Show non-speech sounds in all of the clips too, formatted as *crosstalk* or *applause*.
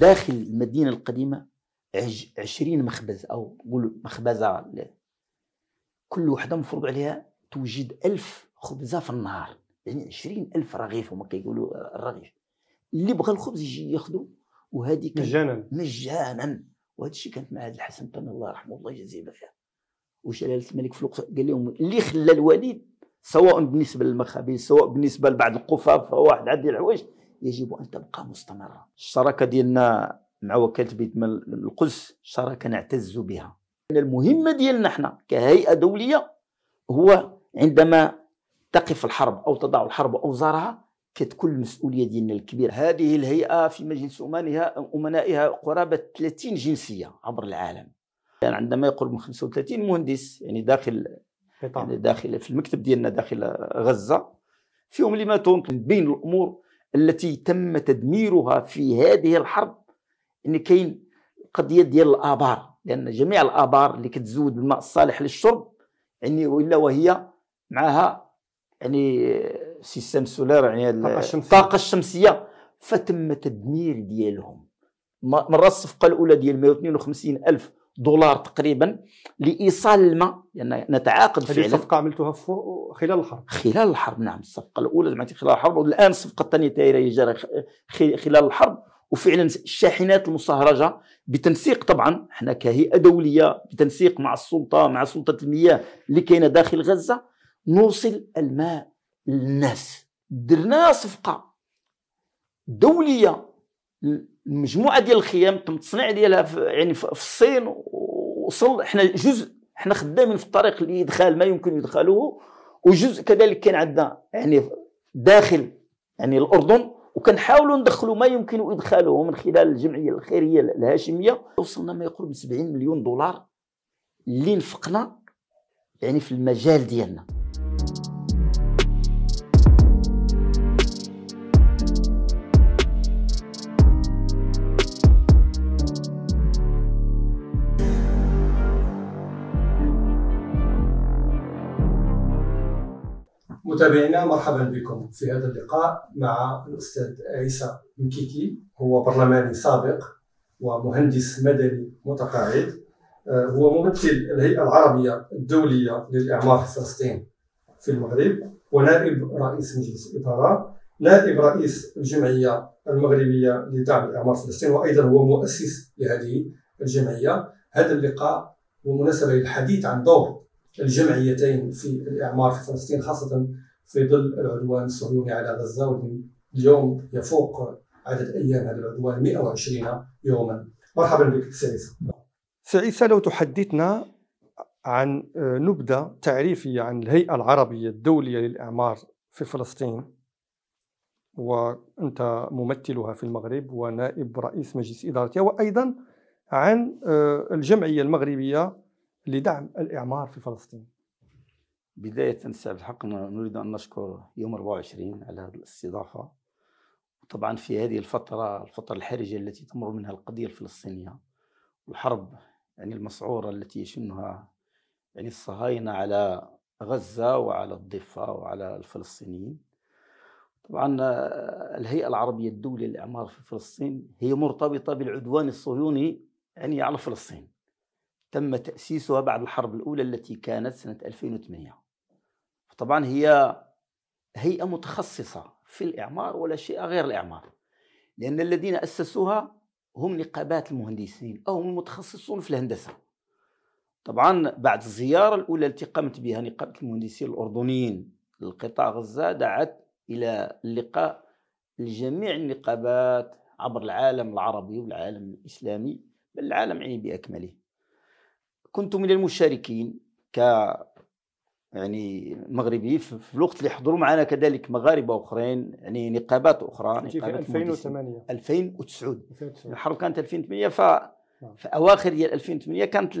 داخل المدينة القديمة عشرين مخبز أو قولوا مخبزة كل وحدة مفروض عليها توجد ألف خبزة في النهار يعني عشرين ألف رغيف هما كيقولوا الرغيف اللي بغى الخبز يجي ياخذه وهذه مجانا مجانا وهذا الشيء كانت مع هذا الحسن طن الله يرحمه الله يجزيه بخير وجلالة الملك فلوق قال لهم اللي خلى الوليد سواء بالنسبة للمخابز سواء بالنسبة لبعض القفاف فواحد عدي الحوايج يجب ان تبقى مستمره الشراكه ديالنا مع وكاله بيت القدس شراكه نعتز بها المهمه ديالنا احنا كهيئه دوليه هو عندما تقف الحرب او تضع الحرب اوزارها كتكون المسؤوليه ديالنا الكبيره هذه الهيئه في مجلس امنائها امنائها قرابه 30 جنسيه عبر العالم يعني عندما يقرب من 35 مهندس يعني داخل يعني داخل في المكتب ديالنا داخل غزه فيهم اللي ماتوا بين الامور التي تم تدميرها في هذه الحرب ان كاين قضيه ديال الابار لان جميع الابار اللي كتزود الماء الصالح للشرب يعني والا وهي معها يعني سيستم سولار يعني الطاقه الشمسيه فتم تدمير ديالهم مرة الصفقة الأولى ديال 152 ألف دولار تقريبا لايصال الماء لان يعني نتعاقد هذه الصفقه عملتها خلال الحرب خلال الحرب نعم الصفقه الاولى جمعتي خلال الحرب والان الصفقه الثانيه تاهي خلال الحرب وفعلا الشاحنات المستهرجه بتنسيق طبعا احنا كهيئه دوليه بتنسيق مع السلطه مع سلطه المياه اللي كاينه داخل غزه نوصل الماء للناس درنا صفقه دوليه المجموعه ديال الخيام تم التصنيع ديالها في يعني في الصين وصل حنا جزء حنا خدامين في الطريق لادخال ما يمكن ادخاله وجزء كذلك كان عندنا يعني داخل يعني الاردن وكنحاولوا ندخلوا ما يمكن ادخاله من خلال الجمعيه الخيريه الهاشميه وصلنا ما يقرب من 70 مليون دولار اللي نفقنا يعني في المجال ديالنا متابعينا مرحبا بكم في هذا اللقاء مع الاستاذ عيسى مكيكي هو برلماني سابق ومهندس مدني متقاعد آه، هو ممثل الهيئه العربيه الدوليه للاعمار في فلسطين في المغرب ونائب رئيس مجلس الاداره نائب رئيس الجمعيه المغربيه لدعم الاعمار في فلسطين وايضا هو مؤسس لهذه الجمعيه هذا اللقاء هو مناسبه للحديث عن دور الجمعيتين في الاعمار في فلسطين خاصه في ظل العدوان الصهيوني على غزه واللي اليوم يفوق عدد ايام هذا العدوان 120 يوما. مرحبا بك سيف. سعيسى لو تحدثنا عن آه، نبذه تعريفيه عن الهيئه العربيه الدوليه للاعمار في فلسطين وانت ممثلها في المغرب ونائب رئيس مجلس ادارتها وايضا عن آه، الجمعيه المغربيه لدعم الاعمار في فلسطين بداية سعد الحق نريد أن نشكر يوم 24 على هذه الاستضافة طبعا في هذه الفترة الفترة الحرجة التي تمر منها القضية الفلسطينية والحرب يعني المسعورة التي يشنها يعني الصهاينة على غزة وعلى الضفة وعلى الفلسطينيين طبعا الهيئة العربية الدولية للإعمار في فلسطين هي مرتبطة بالعدوان الصهيوني يعني على فلسطين تم تأسيسها بعد الحرب الأولى التي كانت سنة 2008 طبعا هي هيئة متخصصة في الإعمار ولا شيء غير الإعمار لأن الذين أسسوها هم نقابات المهندسين أو هم المتخصصون في الهندسة طبعا بعد الزيارة الأولى التي قامت بها نقابة المهندسين الأردنيين لقطاع غزة دعت إلى اللقاء لجميع النقابات عبر العالم العربي والعالم الإسلامي بل العالم يعني بأكمله كنت من المشاركين ك يعني مغربي في الوقت اللي حضروا معنا كذلك مغاربه اخرين يعني نقابات اخرى نقابات في 2008 2009 الحرب كانت 2008 ف نعم. في اواخر ديال 2008 كانت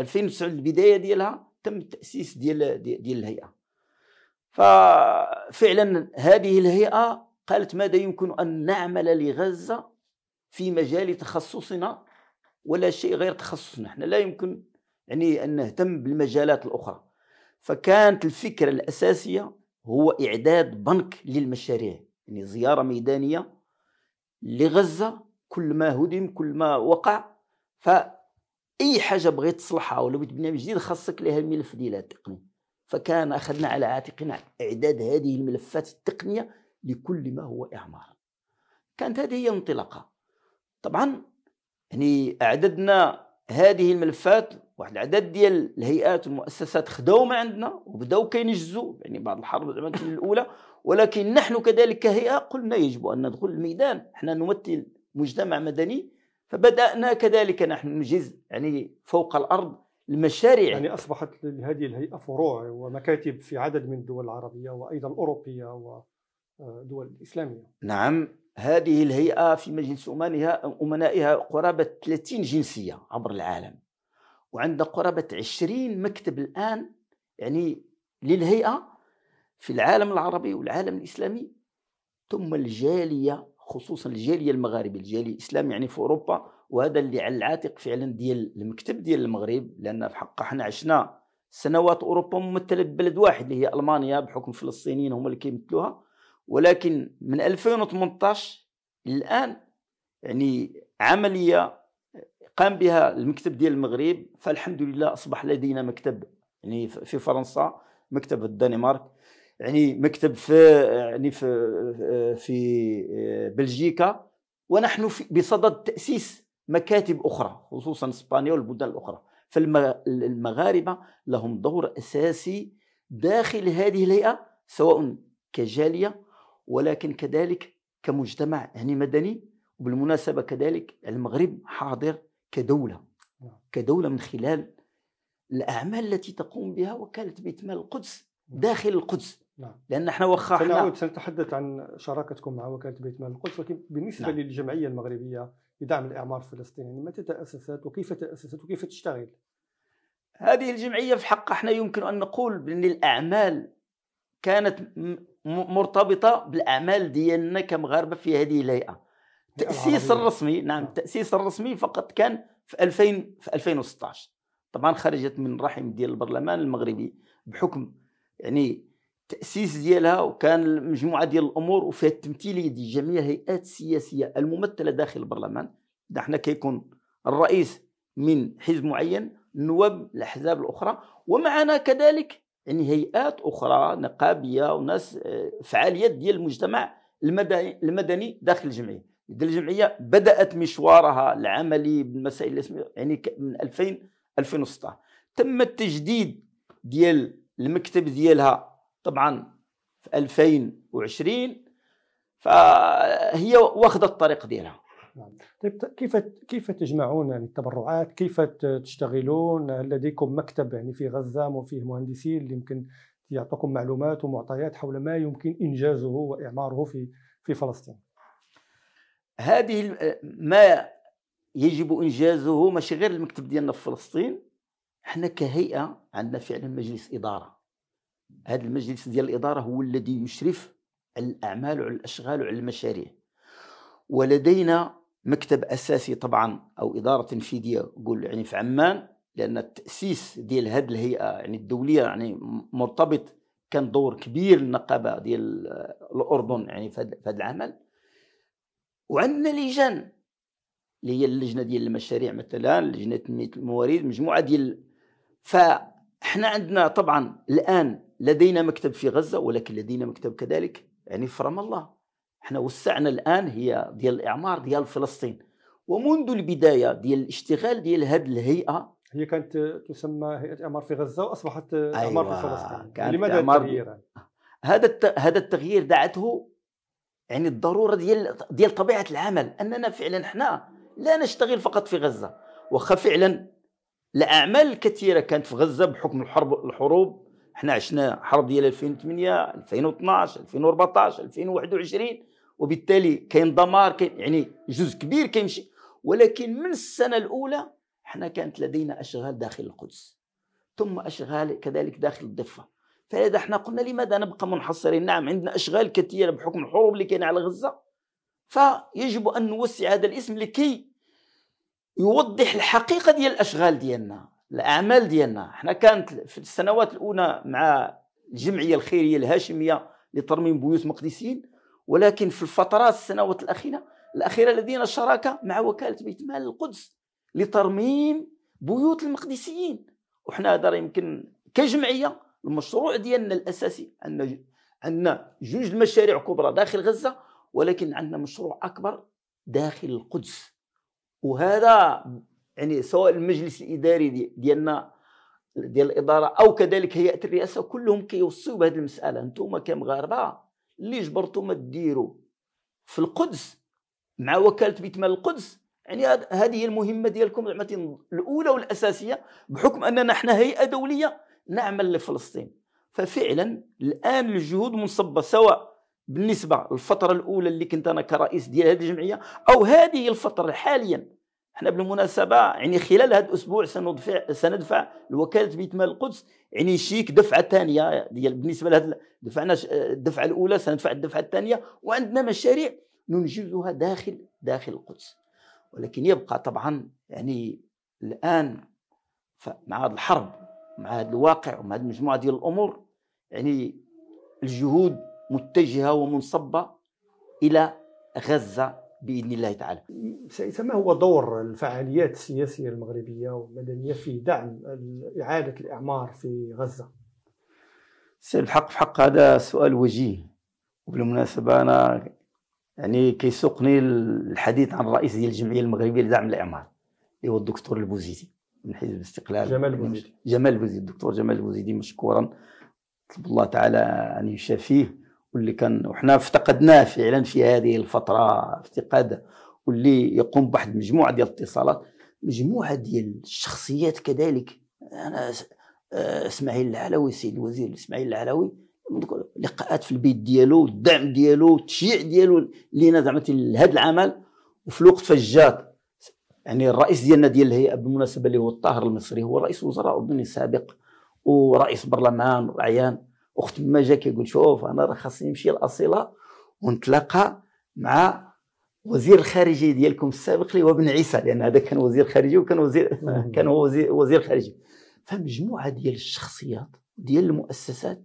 2009 البدايه ديالها تم التاسيس ديال ديال الهيئه ففعلا هذه الهيئه قالت ماذا يمكن ان نعمل لغزه في مجال تخصصنا ولا شيء غير تخصصنا احنا لا يمكن يعني ان نهتم بالمجالات الاخرى فكانت الفكرة الأساسية هو إعداد بنك للمشاريع يعني زيارة ميدانية لغزة كل ما هدم كل ما وقع فأي حاجة بغيت تصلحها ولا بغيت تبنيها من جديد خاصك لها الملف ديالها التقني فكان أخذنا على عاتقنا إعداد هذه الملفات التقنية لكل ما هو إعمار كانت هذه هي الانطلاقة طبعا يعني أعددنا هذه الملفات واحد العدد ديال الهيئات والمؤسسات خداو ما عندنا وبداو كينجزوا يعني بعض الحرب الاولى ولكن نحن كذلك كهيئه قلنا يجب ان ندخل الميدان احنا نمثل مجتمع مدني فبدانا كذلك نحن نجز يعني فوق الارض المشاريع يعني اصبحت هذه الهيئه فروع ومكاتب في عدد من الدول العربيه وايضا الاوروبيه ودول آه، الاسلاميه نعم هذه الهيئه في مجلس امانها امنائها قرابه 30 جنسيه عبر العالم وعنده قرابة 20 مكتب الآن يعني للهيئة في العالم العربي والعالم الإسلامي ثم الجالية خصوصا الجالية المغاربة الجالية الإسلام يعني في أوروبا وهذا اللي على العاتق فعلا ديال المكتب ديال المغرب لأن في حق احنا عشنا سنوات أوروبا ممثلة ببلد واحد اللي هي ألمانيا بحكم فلسطينيين هما اللي كيمثلوها ولكن من 2018 الآن يعني عملية قام بها المكتب ديال المغرب فالحمد لله اصبح لدينا مكتب يعني في فرنسا مكتب في الدنمارك يعني مكتب في يعني في في بلجيكا ونحن في بصدد تاسيس مكاتب اخرى خصوصا اسبانيا والبلدان الاخرى فالمغاربه لهم دور اساسي داخل هذه الهيئه سواء كجاليه ولكن كذلك كمجتمع يعني مدني وبالمناسبه كذلك المغرب حاضر كدولة نعم. كدولة من خلال الأعمال التي تقوم بها وكالة بيت مال القدس نعم. داخل القدس نعم. لان احنا وخا احنا سنتحدث عن شراكتكم مع وكاله بيت مال القدس ولكن بالنسبه نعم. للجمعيه المغربيه لدعم الاعمار الفلسطيني يعني متى تاسست وكيف تاسست وكيف تشتغل؟ هذه الجمعيه في حق احنا يمكن ان نقول بان الاعمال كانت مرتبطه بالاعمال ديالنا كمغاربه في هذه الهيئه التاسيس الرسمي نعم التاسيس الرسمي فقط كان في 2000 في 2016 طبعا خرجت من رحم ديال البرلمان المغربي بحكم يعني التاسيس ديالها وكان مجموعه ديال الامور وفيها التمثيليه ديال جميع الهيئات السياسيه الممثله داخل البرلمان نحن كيكون الرئيس من حزب معين نواب الاحزاب الاخرى ومعنا كذلك يعني هيئات اخرى نقابيه وناس آه، فعاليات ديال المجتمع المدني داخل الجمعيه الجمعيه بدات مشوارها العملي بالمسائل يعني من 2000 2016 تم التجديد ديال المكتب ديالها طبعا في 2020 فهي واخده الطريق ديالها نعم. طيب كيف كيف تجمعون يعني التبرعات؟ كيف تشتغلون؟ هل لديكم مكتب يعني في غزه وفيه مهندسين اللي يمكن يعطوكم معلومات ومعطيات حول ما يمكن انجازه واعماره في في فلسطين؟ هذه آه، ما يجب انجازه ماشي غير المكتب ديالنا في فلسطين حنا كهيئه عندنا فعلا مجلس اداره هذا المجلس ديال الاداره هو الذي يشرف على الاعمال وعلى الاشغال وعلى المشاريع ولدينا مكتب اساسي طبعا او اداره تنفيذيه قول يعني في عمان لان التاسيس ديال هذه الهيئه يعني الدوليه يعني مرتبط كان دور كبير النقابه ديال الاردن يعني في هذا العمل وعندنا لجان اللي هي اللجنه ديال المشاريع مثلا لجنه تنميه الموارد مجموعه ديال فاحنا عندنا طبعا الان لدينا مكتب في غزه ولكن لدينا مكتب كذلك يعني في رام الله احنا وسعنا الان هي ديال الاعمار ديال فلسطين ومنذ البدايه ديال الاشتغال ديال هذه الهيئه هي كانت تسمى هيئه اعمار في غزه واصبحت اعمار أيوة في فلسطين لماذا التغيير هذا التغيير دعته يعني الضروره ديال ديال طبيعه العمل اننا فعلا حنا لا نشتغل فقط في غزه واخا فعلا الاعمال الكثيره كانت في غزه بحكم الحرب الحروب حنا عشنا حرب ديال 2008 2012 2014 2021 وبالتالي كاين دمار كاين يعني جزء كبير كيمشي ولكن من السنه الاولى حنا كانت لدينا اشغال داخل القدس ثم اشغال كذلك داخل الضفه فهذا احنا قلنا لماذا نبقى منحصرين نعم عندنا أشغال كثيرة بحكم الحروب اللي كاينة على غزة فيجب أن نوسع هذا الاسم لكي يوضح الحقيقة ديال الأشغال ديالنا الأعمال ديالنا احنا كانت في السنوات الأولى مع الجمعية الخيرية الهاشمية لترميم بيوت مقدسين ولكن في الفترات السنوات الأخيرة الأخيرة لدينا شراكة مع وكالة بيت مال القدس لترميم بيوت المقدسيين وحنا هذا يمكن كجمعية المشروع ديالنا الاساسي عندنا عندنا جوج المشاريع كبرى داخل غزه ولكن عندنا مشروع اكبر داخل القدس وهذا يعني سواء المجلس الاداري ديالنا ديال الاداره او كذلك هيئه الرئاسه كلهم كيوصيو بهذه المساله انتم كمغاربه اللي ما ديروا في القدس مع وكاله بيت مال القدس يعني هذه هي المهمه ديالكم الاولى والاساسيه بحكم اننا حنا هيئه دوليه نعمل لفلسطين ففعلا الان الجهود منصبه سواء بالنسبه للفتره الاولى اللي كنت انا كرئيس ديال هذه الجمعيه او هذه الفتره حاليا احنا بالمناسبه يعني خلال هذا الاسبوع سندفع سندفع لوكاله بيت مال القدس يعني شيك دفعه ثانيه ديال بالنسبه لهذا دفعنا الدفعه الاولى سندفع الدفعه الثانيه وعندنا مشاريع ننجزها داخل داخل القدس ولكن يبقى طبعا يعني الان مع هذه الحرب مع هذا الواقع ومع هذه المجموعه ديال الامور يعني الجهود متجهه ومنصبه الى غزه باذن الله تعالى. سيد ما هو دور الفعاليات السياسيه المغربيه والمدنيه في دعم اعاده الاعمار في غزه؟ سيد الحق في حق هذا سؤال وجيه وبالمناسبه انا يعني كيسوقني الحديث عن الرئيس ديال الجمعيه المغربيه لدعم الاعمار اللي هو الدكتور البوزيدي من حزب الاستقلال جمال بوزيدي يعني جمال بوزيدي الدكتور جمال بوزيدي مشكورا نطلب الله تعالى ان يشافيه واللي كان وحنا افتقدناه فعلا في هذه الفتره افتقاده واللي يقوم بواحد مجموعه ديال الاتصالات مجموعه ديال الشخصيات كذلك انا آه، اسماعيل العلوي السيد الوزير اسماعيل العلوي لقاءات في البيت ديالو الدعم ديالو التشجيع ديالو لينا زعما لهذا العمل وفي الوقت فاش جات يعني الرئيس ديالنا ديال الهيئه بالمناسبه اللي هو الطاهر المصري هو رئيس وزراء اردني سابق ورئيس برلمان وعيان وقت ما جا كيقول شوف انا راه خاصني نمشي الاصيله ونتلاقى مع وزير الخارجيه ديالكم السابق اللي هو بن عيسى لان يعني هذا كان وزير خارجي وكان وزير *laughs* كان هو وزير, وزير خارجي فمجموعه ديال الشخصيات ديال المؤسسات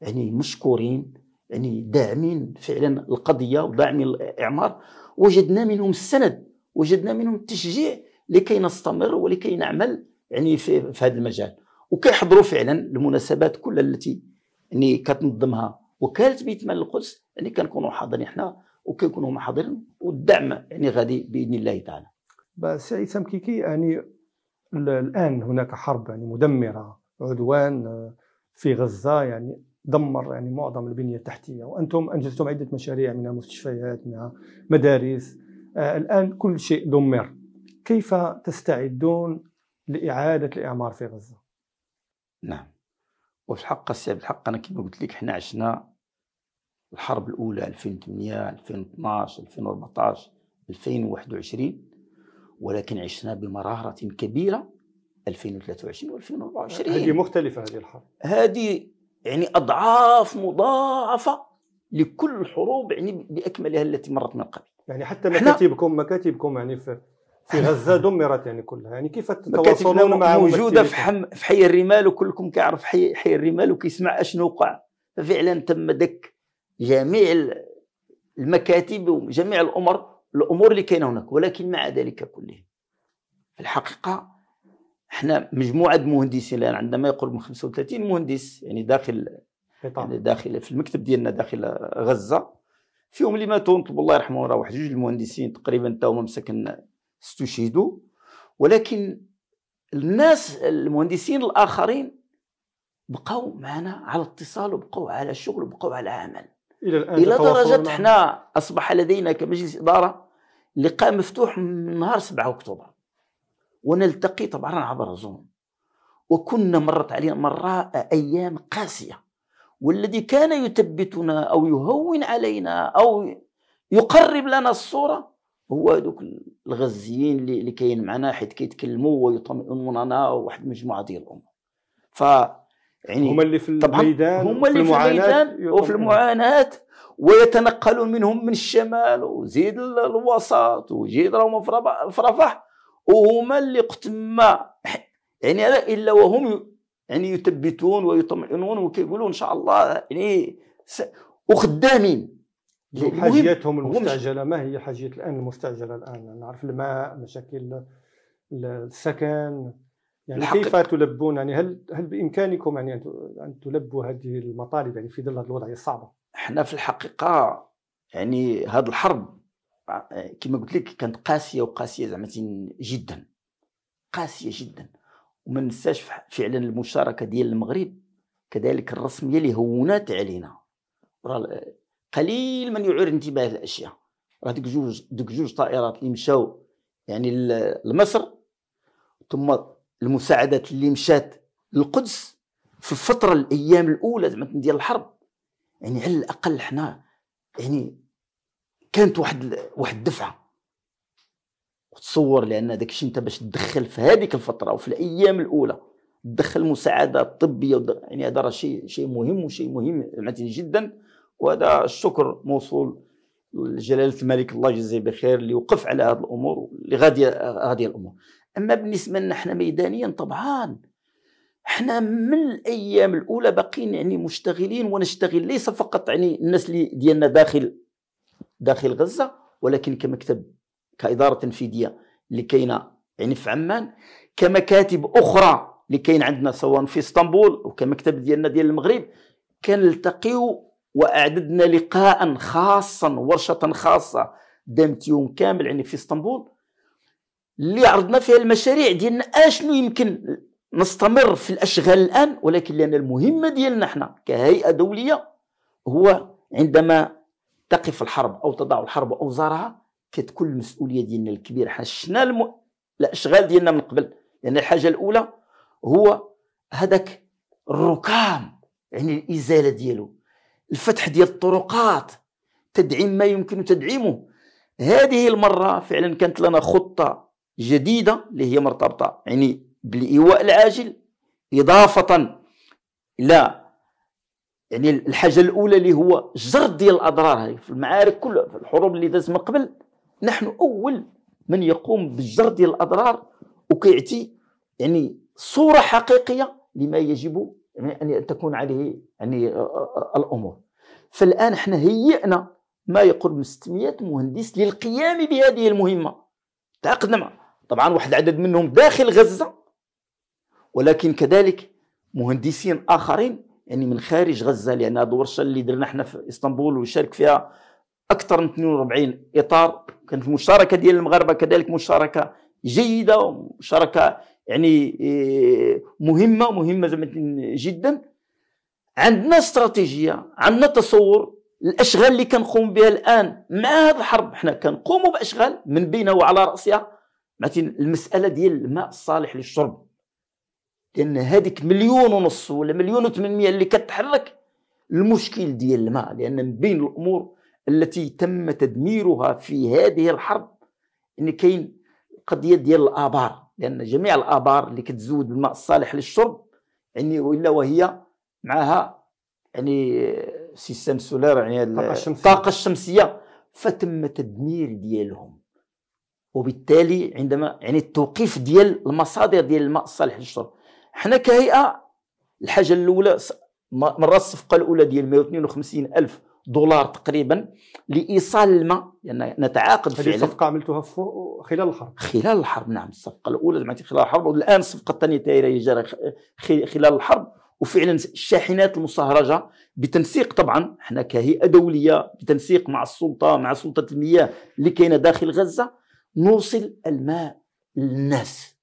يعني مشكورين يعني داعمين فعلا القضيه وداعمين الاعمار وجدنا منهم السند وجدنا منهم التشجيع لكي نستمر ولكي نعمل يعني في, في هذا المجال وكيحضروا فعلا المناسبات كلها التي يعني كتنظمها وكاله بيت مال القدس يعني كنكونوا حاضرين حنا وكيكونوا هما حاضرين والدعم يعني غادي باذن الله تعالى. سي عيسى مكيكي يعني الان هناك حرب يعني مدمره عدوان آه، في غزه يعني دمر يعني معظم البنيه التحتيه وانتم انجزتم عده مشاريع منها مستشفيات منها مدارس آه، الآن كل شيء دمر كيف تستعدون لإعادة الإعمار في غزة؟ نعم وفي الحق السيد الحق أنا كما قلت لك حنا عشنا الحرب الأولى 2008 2012 2014 2021 ولكن عشنا بمرارة كبيرة 2023 و 2024 هذه مختلفة هذه الحرب هذه يعني أضعاف مضاعفة لكل الحروب يعني بأكملها التي مرت من قبل يعني حتى مكاتبكم مكاتبكم يعني في في غزه *laughs* دمرت يعني كلها يعني كيف تتواصلون مع موجوده في حم في حي الرمال وكلكم كيعرف حي حي الرمال وكيسمع اشنو وقع ففعلا تم دك جميع المكاتب وجميع الامور الامور اللي كاينه هناك ولكن مع ذلك كله في الحقيقه احنا مجموعه مهندسين الان عندنا ما يقرب من 35 مهندس يعني داخل يعني داخل في المكتب ديالنا داخل غزه فيهم اللي ماتوا نطلب الله يرحمه راه واحد جوج المهندسين تقريبا تا هما مساكن استشهدوا ولكن الناس المهندسين الاخرين بقاو معنا على اتصال وبقاو على شغل وبقاو على عمل الى الان الى درجه حنا اصبح لدينا كمجلس اداره لقاء مفتوح من نهار 7 اكتوبر ونلتقي طبعا عبر زوم وكنا مرت علينا مرة ايام قاسيه والذي كان يثبتنا او يهون علينا او يقرب لنا الصوره هو هذوك الغزيين اللي كاين معنا حيت كيتكلموا ويطمئنوننا وواحد المجموعه ديال الامور ف يعني هما اللي في الميدان هما اللي في الميدان وفي المعاناه ويتنقلون منهم من الشمال وزيد الوسط وزيد راهم في رفح وهما اللي قتما ما يعني الا وهم يعني يثبتون ويطمئنون وكيقولوا ان شاء الله يعني س... وخدامين حاجياتهم المستعجله ما هي حاجيه الان المستعجله الان نعرف الماء مشاكل السكن يعني الحقيقة. كيف تلبون يعني هل هل بامكانكم يعني ان تلبوا هذه المطالب يعني في ظل هذه الوضعيه الصعبه؟ احنا في الحقيقه يعني هذه الحرب كما قلت لك كانت قاسيه وقاسيه زعما جدا قاسيه جدا وما ننساش فعلا المشاركه ديال المغرب كذلك الرسميه اللي هونات علينا راه قليل من يعير انتباه الاشياء راه ديك جوج ديك جوج طائرات اللي مشاو يعني لمصر ثم المساعدات اللي مشات للقدس في الفتره الايام الاولى زعما ديال الحرب يعني على الاقل حنا يعني كانت واحد واحد الدفعه وتصور لان داك الشيء انت باش تدخل في هذيك الفتره وفي الايام الاولى تدخل مساعده طبيه يعني هذا راه شيء شيء مهم وشيء مهم جدا وهذا الشكر موصول لجلاله الملك الله يجزيه بخير اللي وقف على هذه الامور اللي غادي هذه الامور اما بالنسبه لنا احنا ميدانيا طبعا احنا من الايام الاولى باقيين يعني مشتغلين ونشتغل ليس فقط يعني الناس اللي ديالنا داخل داخل غزه ولكن كمكتب كإدارة تنفيذية اللي كاينة يعني في عمان كمكاتب أخرى اللي كاين عندنا سواء في اسطنبول وكمكتب ديالنا ديال المغرب كنلتقيو وأعددنا لقاء خاصا ورشة خاصة دامت يوم كامل يعني في اسطنبول اللي عرضنا فيها المشاريع ديالنا اشنو يمكن نستمر في الاشغال الان ولكن لان المهمه ديالنا احنا كهيئه دوليه هو عندما تقف الحرب او تضع الحرب اوزارها كتكون المسؤوليه ديالنا الكبير حشنا الم... الاشغال ديالنا من قبل لان يعني الحاجه الاولى هو هذاك الركام يعني الازاله ديالو الفتح ديال الطرقات تدعيم ما يمكن تدعيمه هذه المره فعلا كانت لنا خطه جديده اللي هي مرتبطه يعني بالايواء العاجل اضافه الى يعني الحاجه الاولى اللي هو جرد ديال الاضرار في المعارك كلها في الحروب اللي دازت من قبل نحن اول من يقوم بالجر ديال الاضرار وكيعطي يعني صوره حقيقيه لما يجب يعني ان تكون عليه يعني آه، آه، آه، الامور فالان احنا هيئنا ما يقرب من 600 مهندس للقيام بهذه المهمه تعاقدنا مع طبعا واحد العدد منهم داخل غزه ولكن كذلك مهندسين اخرين يعني من خارج غزه لان هذه الورشه اللي درنا احنا في اسطنبول وشارك فيها اكثر من 42 اطار كانت المشاركة ديال المغاربه كذلك مشاركه جيده ومشاركه يعني آه، مهمه مهمه زعما جدا عندنا استراتيجيه عندنا تصور الاشغال اللي كنقوم بها الان مع هذه الحرب حنا كنقوم باشغال من بينها وعلى راسها مثلا المساله ديال الماء الصالح للشرب لان هذيك مليون ونص ولا مليون و800 اللي كتحرك المشكل ديال الماء لان من بين الامور التي تم تدميرها في هذه الحرب ان كاين قضيه ديال الابار لان جميع الابار اللي كتزود بالماء الصالح للشرب يعني والا وهي معها يعني سيستم سولار يعني الطاقه الشمسيه فتم تدمير ديالهم وبالتالي عندما يعني التوقيف ديال المصادر ديال الماء الصالح للشرب حنا كهيئه الحاجه الاولى مره الصفقه الاولى ديال 152 الف دولار تقريبا لايصال الماء لان يعني نتعاقد هذه صفقه الصفقه عملتها خلال الحرب خلال الحرب نعم الصفقه الاولى جمعتي خلال الحرب والان الصفقه الثانيه تاهي خلال الحرب وفعلا الشاحنات المسهرجه بتنسيق طبعا احنا كهيئه دوليه بتنسيق مع السلطه مع سلطه المياه اللي كاينه داخل غزه نوصل الماء للناس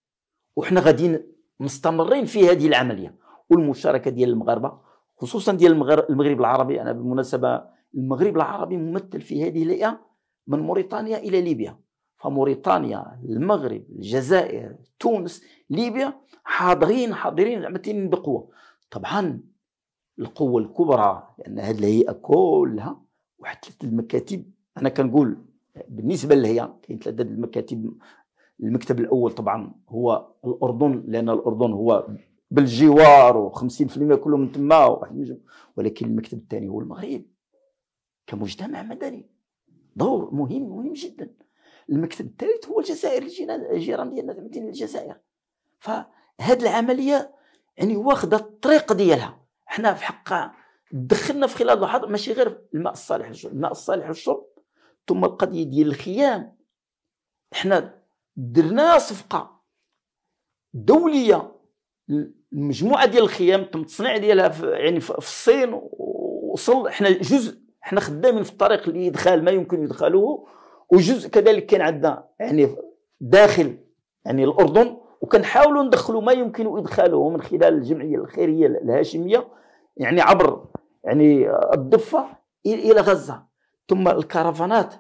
وحنا غاديين مستمرين في هذه العمليه والمشاركه ديال المغاربه خصوصا ديال المغرب العربي انا بالمناسبه المغرب العربي ممثل في هذه الهيئة من موريتانيا إلى ليبيا فموريتانيا المغرب الجزائر تونس ليبيا حاضرين حاضرين متين بقوة طبعا القوة الكبرى لأن هذه الهيئة كلها واحد ثلاثة المكاتب أنا كنقول بالنسبة للهيئة كاين ثلاثة المكاتب المكتب الأول طبعا هو الأردن لأن الأردن هو بالجوار و50% كلهم من تما ولكن المكتب الثاني هو المغرب كمجتمع مدني دور مهم مهم جدا المكتب الثالث هو الجزائر الجيران ديالنا مدينه الجزائر فهاد العمليه يعني واخده الطريق ديالها حنا في حق دخلنا في خلال لحظه ماشي غير الماء الصالح للشرب الماء الصالح للشرب ثم القضيه ديال الخيام حنا درنا صفقه دوليه المجموعه ديال الخيام تم التصنيع ديالها في يعني في الصين وصل حنا جزء احنا خدامين في الطريق لادخال ما يمكن يدخله وجزء كذلك كان عندنا يعني داخل يعني الاردن وكنحاولوا ندخلوا ما يمكن ادخاله من خلال الجمعيه الخيريه الهاشميه يعني عبر يعني الضفه الى غزه ثم الكرفانات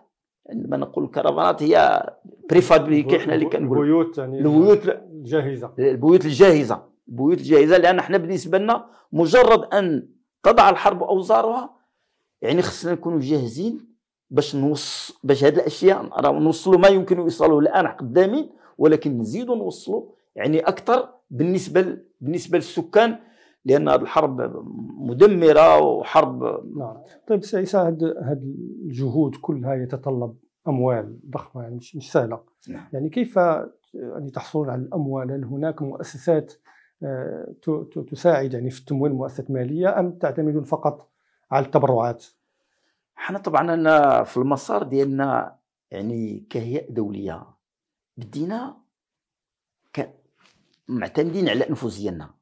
عندما نقول الكرفانات هي بريفابريكي احنا اللي كنقول البيوت يعني البيوت الجاهزه البيوت الجاهزه البيوت الجاهزه لان احنا بالنسبه لنا مجرد ان تضع الحرب اوزارها يعني خصنا نكونوا جاهزين باش نوص باش هاد الاشياء راه نوصلوا ما يمكن يوصلوه الان قدامي ولكن نزيدوا نوصلوا يعني اكثر بالنسبه ل... بالنسبه للسكان لان هذه الحرب مدمره وحرب نعم طيب سي عيسى هاد الجهود كلها يتطلب اموال ضخمه يعني مش, مش سهله نعم. يعني كيف يعني تحصلون على الاموال هل هناك مؤسسات آه، تساعد يعني في تمويل مؤسسات ماليه ام تعتمدون فقط على التبرعات حنا طبعا انا في المسار ديالنا يعني كهيئه دوليه بدينا معتمدين على انفس ديالنا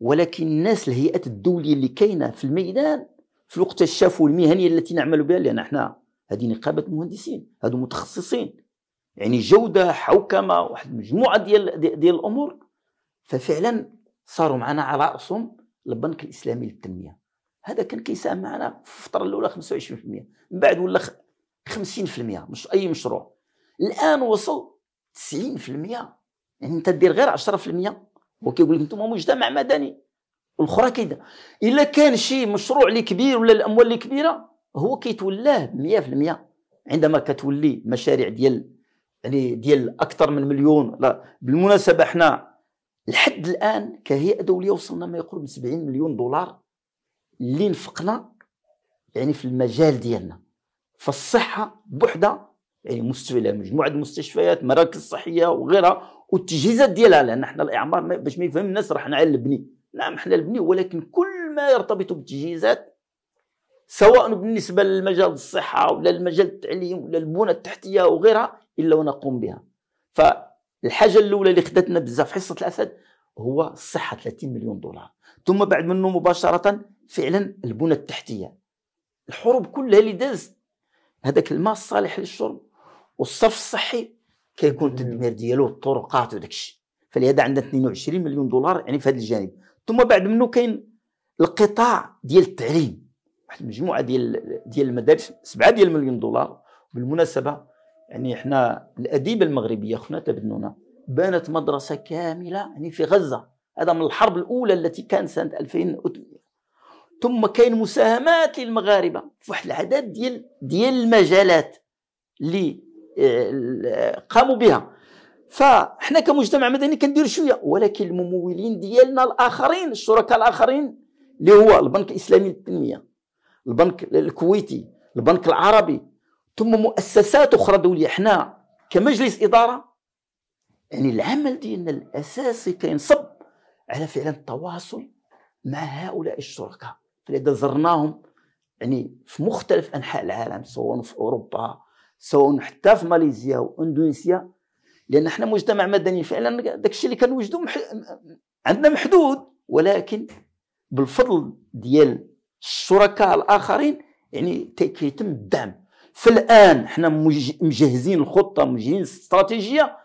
ولكن الناس الهيئات الدوليه اللي كاينه في الميدان في الوقت شافوا المهنيه التي نعمل بها لان احنا هذه نقابه مهندسين هذو متخصصين يعني جوده حوكمه واحد مجموعه ديال, ديال الامور ففعلا صاروا معنا على راسهم البنك الاسلامي للتنميه هذا كان كيساهم معنا في الفتره الاولى 25% من بعد ولا 50% مش اي مشروع الان وصل 90% يعني انت دير غير 10% هو كيقول لك انتم مجتمع مدني والاخرى كده الا كان شي مشروع اللي كبير ولا الاموال اللي كبيره هو كيتولاه 100% عندما كتولي مشاريع ديال يعني ديال اكثر من مليون لا بالمناسبه حنا لحد الان كهيئه دوليه وصلنا ما يقرب من 70 مليون دولار اللي لفقنا يعني في المجال ديالنا فالصحه بوحدها يعني مستوى مجموعه المستشفيات مراكز صحيه وغيرها والتجهيزات ديالها لان حنا الاعمار باش ما يفهم الناس راه حنا على البني نعم حنا البني ولكن كل ما يرتبط بالتجهيزات سواء بالنسبه للمجال الصحه ولا المجال التعليم ولا البنى التحتيه وغيرها الا ونقوم بها فالحاجه الاولى اللي خدتنا بزاف حصه الاسد هو الصحه 30 مليون دولار ثم بعد منه مباشره فعلا البنى التحتيه الحروب كلها اللي دازت هذاك الماء الصالح للشرب والصف الصحي كيكون التدمير ديالو الطرقات وداك الشيء فلهذا عندنا 22 مليون دولار يعني في هذا الجانب ثم بعد منه كاين القطاع ديال التعليم واحد المجموعه ديال ديال المدارس 7 ديال مليون دولار بالمناسبه يعني احنا الاديبه المغربيه خونا تبنونا بانت مدرسه كامله يعني في غزه هذا من الحرب الاولى التي كانت سنه 2000 ثم كاين مساهمات للمغاربه في واحد العدد ديال ديال المجالات اللي آه، قاموا بها فاحنا كمجتمع مدني كندير شويه ولكن الممولين ديالنا الاخرين الشركاء الاخرين اللي هو البنك الاسلامي للتنميه البنك الكويتي البنك العربي ثم مؤسسات اخرى دوليه حنا كمجلس اداره يعني العمل ديالنا الاساسي كينصب على فعلا التواصل مع هؤلاء الشركاء فاذا زرناهم يعني في مختلف انحاء العالم سواء في اوروبا سواء حتى في ماليزيا واندونيسيا لان احنا مجتمع مدني فعلا داك الشيء اللي كنوجدو مح... عندنا محدود ولكن بالفضل ديال الشركاء الاخرين يعني كيتم الدعم فالان احنا مجهزين الخطه مجهزين الاستراتيجيه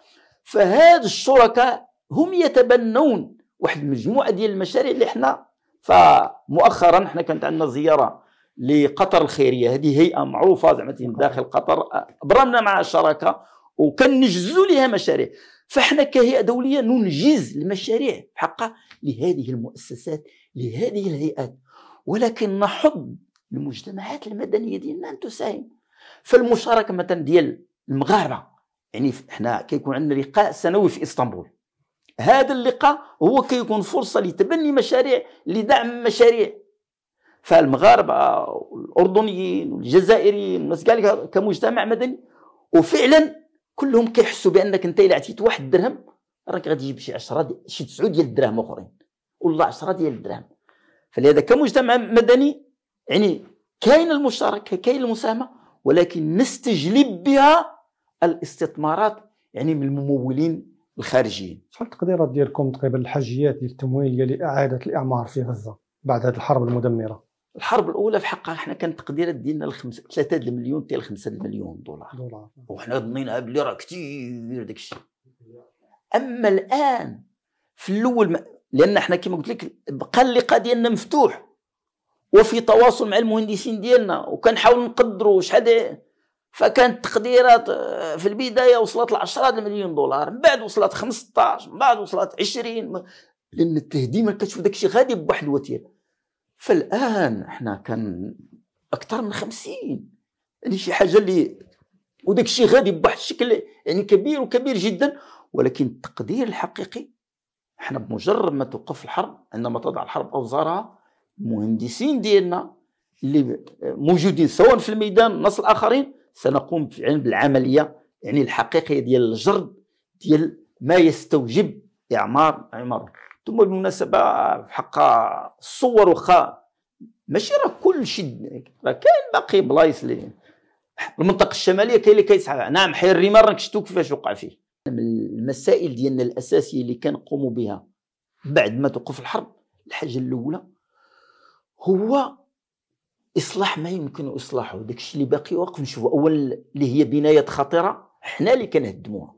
فهاد الشركاء هم يتبنون واحد المجموعه ديال المشاريع اللي احنا فمؤخرا احنا كانت عندنا زياره لقطر الخيريه هذه هيئه معروفه زعما داخل قطر برمنا مع الشراكه وكنجزوا لها مشاريع فاحنا كهيئه دوليه ننجز المشاريع حقا لهذه المؤسسات لهذه الهيئات ولكن نحض المجتمعات المدنيه ديالنا ان تساهم فالمشاركه مثلا ديال المغاربه يعني احنا كيكون عندنا لقاء سنوي في اسطنبول هذا اللقاء هو كيكون كي فرصه لتبني مشاريع لدعم مشاريع فالمغاربه والاردنيين والجزائريين والناس كاع كمجتمع مدني وفعلا كلهم كيحسوا بانك انت الا عطيت واحد الدرهم راك غادي تجيب شي 10 شي 9 ديال الدراهم اخرين والله 10 ديال الدراهم فلهذا كمجتمع مدني يعني كاين المشاركه كاين المساهمه ولكن نستجلب بها الاستثمارات يعني من الممولين الخارجيين شحال التقديرات ديالكم تقريبا الحاجيات ديال التمويل لاعاده الاعمار في غزه بعد هذه الحرب المدمره الحرب الاولى في حقها حنا كان التقديرات ديالنا الخمسة 3 المليون حتى 5 المليون دولار دولار وحنا ظنيناها بلي راه كثير داك الشيء اما الان في الاول ما... لان حنا كما قلت لك بقى اللقاء ديالنا مفتوح وفي تواصل مع المهندسين ديالنا وكنحاولوا نقدروا شحال فكانت تقديرات آه، في البدايه وصلت ل 10 مليون دولار من بعد وصلت 15 من بعد وصلت 20 لان التهديم كتشوف داك الشيء غادي بواحد الوتيره فالان احنا كان اكثر من 50 يعني شي حاجه اللي وداك الشيء غادي بواحد الشكل يعني كبير وكبير جدا ولكن التقدير الحقيقي احنا بمجرد ما توقف الحرب عندما تضع الحرب اوزارها المهندسين ديالنا اللي موجودين سواء في الميدان نص الاخرين سنقوم فعلا بالعمليه يعني الحقيقيه ديال الجرد ديال ما يستوجب اعمار عمر ثم بالمناسبه حقا الصور واخا ماشي راه كل شيء راه كاين باقي بلايص اللي المنطقه الشماليه كاين اللي كيصحى نعم حير الرمال راك شفتو كيفاش وقع فيه من المسائل ديالنا الاساسيه اللي كنقوموا بها بعد ما توقف الحرب الحاجه الاولى هو اصلاح ما يمكن اصلاحه داكشي اللي باقي واقف نشوفوا اول اللي هي بنايات خطره حنا اللي كنهدموها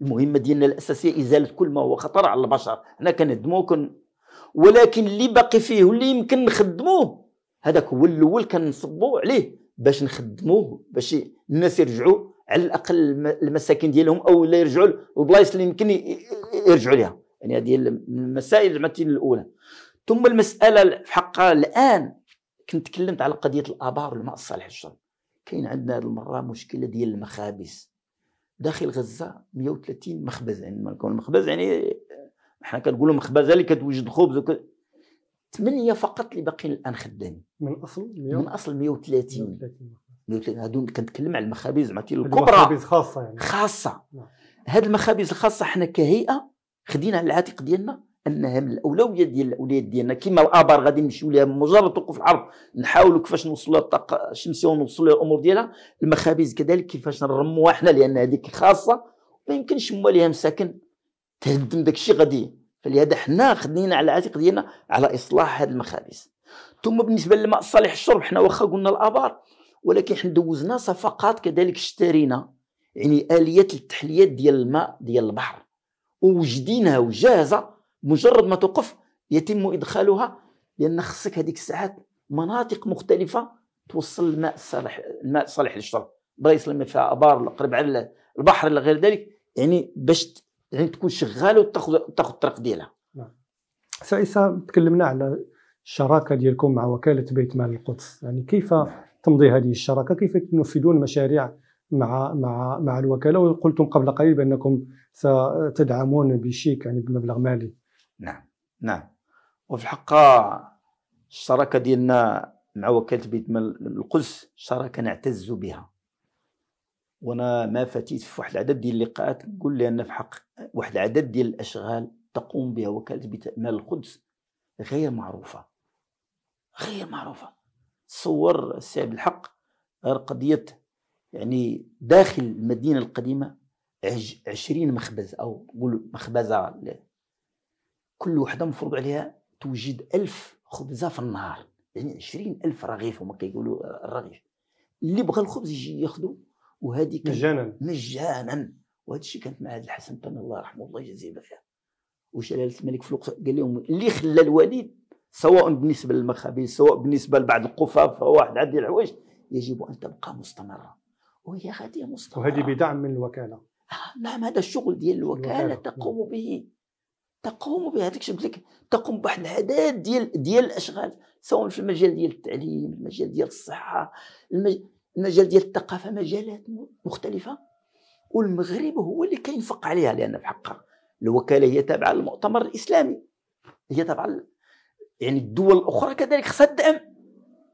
المهمه ديالنا الاساسيه ازاله كل ما هو خطر على البشر حنا كنهدموه كن ولكن اللي باقي فيه واللي يمكن نخدموه هذاك هو الاول كنصبوا عليه باش نخدموه باش الناس يرجعوا على الاقل المساكن ديالهم او لا يرجعوا للبلايص اللي يمكن يرجعوا لها يعني هذه المسائل المسائل الاولى ثم المساله في حقها الان كنت تكلمت على قضيه الابار والماء الصالح للشرب كاين عندنا هذه المره مشكله ديال المخابز داخل غزه 130 مخبز عندما يعني نكون مخبز يعني حنا كنقولوا مخبزه اللي كتوجد خبز وك... ثمانيه فقط اللي باقيين الان خدامين من اصل 100 من اصل 130 130 هادو كنتكلم على المخابز زعما الكبرى المخابز خاصه يعني خاصه نعم. هاد المخابز الخاصه حنا كهيئه خدينا على العاتق ديالنا انها الاولويه ديال الاولاد ديالنا كما الابار غادي نمشيو لها مجرد توقف الحرب نحاولوا كيفاش نوصلوا لها الطاقه الشمسيه ونوصلوا لها الامور ديالها المخابز كذلك كيفاش نرموها حنا لان هذيك خاصه ما يمكنش مواليها مساكن تهدم داك الشيء غادي فلهذا حنا خدينا على العاتق ديالنا على اصلاح هذه المخابز ثم بالنسبه للماء الصالح الشرب حنا واخا قلنا الابار ولكن حنا دوزنا صفقات كذلك اشترينا يعني اليات التحليات ديال الماء ديال البحر وجدينها وجاهزه مجرد ما توقف يتم ادخالها لان خصك هذيك الساعات مناطق مختلفه توصل الماء الصالح الماء الصالح للشرب بلايص اللي فيها ابار ولا قريب على البحر ولا غير ذلك يعني باش يعني تكون شغاله وتاخذ تاخذ الطريق ديالها نعم. سي عيسى تكلمنا على الشراكه ديالكم مع وكاله بيت مال القدس يعني كيف تمضي هذه الشراكه كيف تنفذون مشاريع مع مع مع الوكاله وقلتم قبل قليل بانكم ستدعمون بشيك يعني بمبلغ مالي نعم نعم وفي الحق الشراكه ديالنا مع وكاله بيت القدس شراكه نعتز بها وانا ما فاتيت في واحد العدد ديال اللقاءات نقول لان في حق واحد العدد ديال الاشغال تقوم بها وكاله بيت مال القدس غير معروفه غير معروفه تصور السي الحق غير قضيه يعني داخل المدينه القديمه عشرين مخبز او نقول مخبزه كل وحده مفروض عليها توجد ألف خبزه في النهار يعني عشرين ألف رغيف هما كيقولوا آه، الرغيف اللي بغى الخبز يجي ياخذه وهذه مجانا مجانا وهذا الشيء كانت مع عبد الحسن بن الله يرحمه الله يجازيه بخير وجلاله الملك الوقت قال لهم اللي خلى الوليد سواء بالنسبه للمخابز سواء بالنسبه لبعض القفاف واحد عدي الحوايج يجب ان تبقى مستمره وهي غاديه مستمره وهذه بدعم من الوكاله آه نعم هذا الشغل ديال الوكاله, الوكالة. تقوم به تقوم بها داك الشبكه تقوم بواحد العدد ديال ديال الاشغال سواء في المجال ديال التعليم المجال ديال الصحه المجال ديال الثقافه مجالات مختلفه والمغرب هو اللي كينفق عليها لان بحق الوكاله هي تابعه للمؤتمر الاسلامي هي تابعه يعني الدول الاخرى كذلك خصها الدعم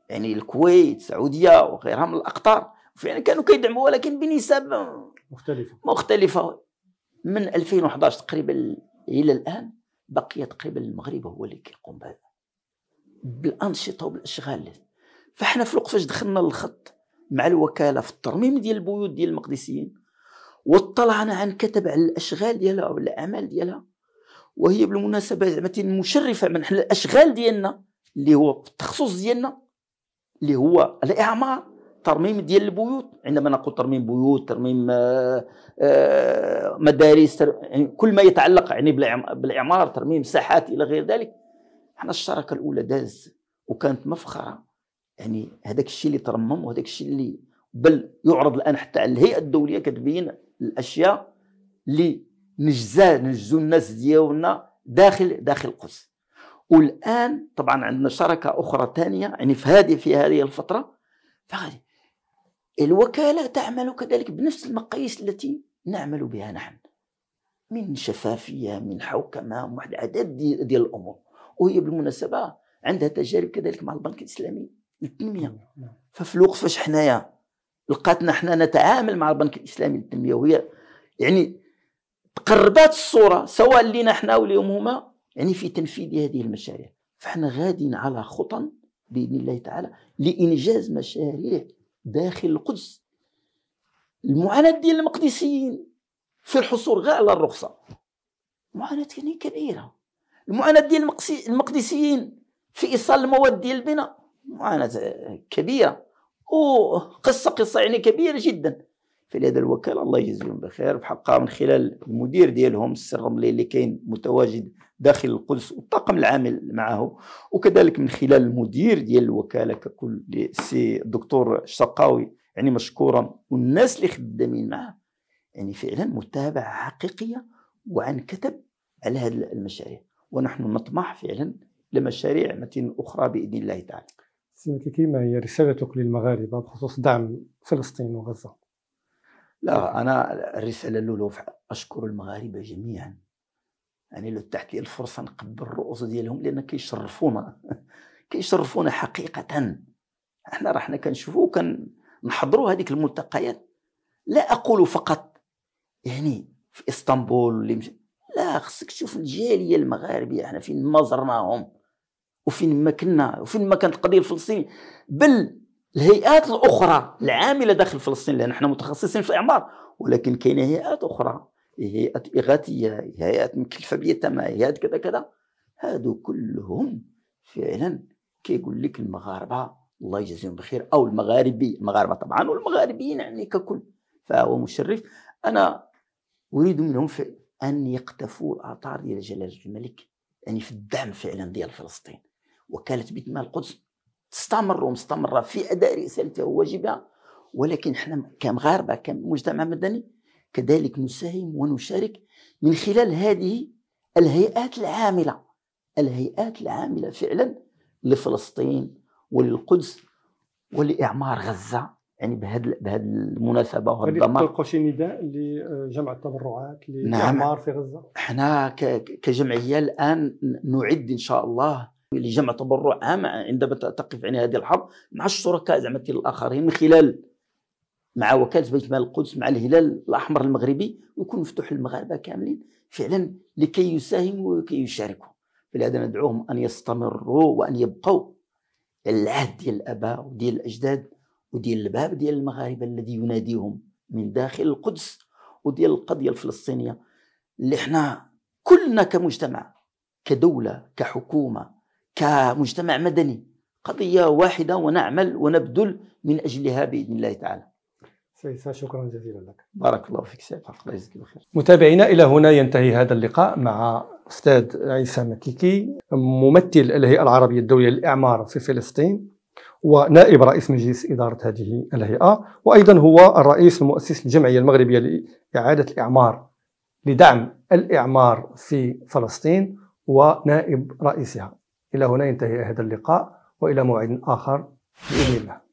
يعني الكويت السعوديه وغيرها من الاقطار فعلا كانوا كيدعموا ولكن بنسب مختلفه مختلفه من 2011 تقريبا إلى الآن بقي تقريبا المغرب هو اللي كيقوم بهذا بالأنشطة وبالأشغال فاحنا في الوقت فاش دخلنا للخط مع الوكالة في الترميم ديال البيوت ديال المقدسيين واطلعنا عن كتب على الأشغال ديالها او الأعمال ديالها وهي بالمناسبة زعما مشرفة من حنا الأشغال ديالنا اللي هو التخصص ديالنا اللي هو الإعمار ترميم ديال البيوت عندما نقول ترميم بيوت ترميم آه، آه، مدارس يعني كل ما يتعلق يعني بالاعمار ترميم ساحات الى غير ذلك احنا الشراكه الاولى داز وكانت مفخره يعني هذاك الشيء اللي ترمم وهذاك الشيء اللي بل يعرض الان حتى على الهيئه الدوليه كتبين الاشياء اللي نجزا نجزو الناس ديالنا داخل داخل القدس والان طبعا عندنا شركه اخرى ثانيه يعني في هذه في هذه الفتره فغادي الوكالة تعمل كذلك بنفس المقاييس التي نعمل بها نحن من شفافية من حوكمة واحد عدد ديال دي الأمور وهي بالمناسبة عندها تجارب كذلك مع البنك الإسلامي للتنمية نعم، نعم. ففي الوقت فاش حنايا لقاتنا حنا نتعامل مع البنك الإسلامي للتنمية وهي يعني تقربات الصورة سواء لينا حنا واليوم هما يعني في تنفيذ هذه المشاريع فحنا غادين على خطى بإذن الله تعالى لإنجاز مشاريع داخل القدس المعاناه ديال المقدسيين في الحصول غير على الرخصه معاناه يعني كبيره المعاناه ديال المقدسيين في ايصال المواد ديال البناء معاناه كبيره وقصه قصه يعني كبيره جدا فلهذا الوكاله الله يجزيهم بخير بحقها من خلال المدير ديالهم السر اللي كاين متواجد داخل القدس والطاقم العامل معه وكذلك من خلال المدير ديال الوكاله ككل سي الدكتور الشقاوي يعني مشكورا والناس اللي خدامين معه يعني فعلا متابعه حقيقيه وعن كتب على هذه المشاريع ونحن نطمح فعلا لمشاريع متين اخرى باذن الله تعالى. سيدي ما هي رسالتك للمغاربه بخصوص دعم فلسطين وغزه؟ لا انا الرساله الاولى اشكر المغاربه جميعا يعني لو تحت لي الفرصه نقبل الرؤوس ديالهم لان كيشرفونا *laughs* كيشرفونا حقيقه احنا راه حنا كنشوفوا كنحضروا هذيك الملتقيات لا اقول فقط يعني في اسطنبول اللي مش... لا خصك تشوف الجاليه المغاربيه احنا فين ما زرناهم وفين ما كنا وفين ما كانت القضيه الفلسطينيه بل الهيئات الاخرى العامله داخل فلسطين لان احنا متخصصين في الاعمار ولكن كاين هيئات اخرى هيئه اغاثيه هيئه مكلفه باليتامى هيئه كذا كذا هادو كلهم فعلا كيقول لك المغاربه الله يجزيهم بخير او المغاربي المغاربه طبعا والمغاربيين يعني ككل فهو مشرف انا اريد منهم ان يقتفوا الاثار ديال جلاله الملك يعني في الدعم فعلا ديال فلسطين وكاله بيت مال القدس تستمر ومستمره في اداء رسالتها وواجبها ولكن احنا كمغاربه كمجتمع مدني كذلك نساهم ونشارك من خلال هذه الهيئات العامله الهيئات العامله فعلا لفلسطين وللقدس ولاعمار غزه يعني بهذه بهذه المناسبه وهذا الضمان تلقوا شي نداء لجمع التبرعات نعم. لاعمار نعم. في غزه؟ احنا كجمعيه الان نعد ان شاء الله لجمع تبرع عام عندما تقف عن هذه الحرب مع الشركاء زعما الاخرين من خلال مع وكاله بيت مال القدس مع الهلال الاحمر المغربي ويكون مفتوح للمغاربه كاملين فعلا لكي يساهموا وكي يشاركوا فلهذا ندعوهم ان يستمروا وان يبقوا العهد ديال الاباء وديال الاجداد وديال الباب ديال المغاربه الذي يناديهم من داخل القدس وديال القضيه الفلسطينيه اللي احنا كلنا كمجتمع كدوله كحكومه كمجتمع مدني قضيه واحده ونعمل ونبذل من اجلها باذن الله تعالى سويسا شكرا جزيلا لك بارك الله فيك عبد الله يجزيك بخير متابعينا الى هنا ينتهي هذا اللقاء مع استاذ عيسى مكيكي ممثل الهيئه العربيه الدوليه للاعمار في فلسطين ونائب رئيس مجلس إدارة هذه الهيئة وأيضا هو الرئيس المؤسس الجمعية المغربية لإعادة الإعمار لدعم الإعمار في فلسطين ونائب رئيسها إلى هنا ينتهي هذا اللقاء وإلى موعد آخر بإذن الله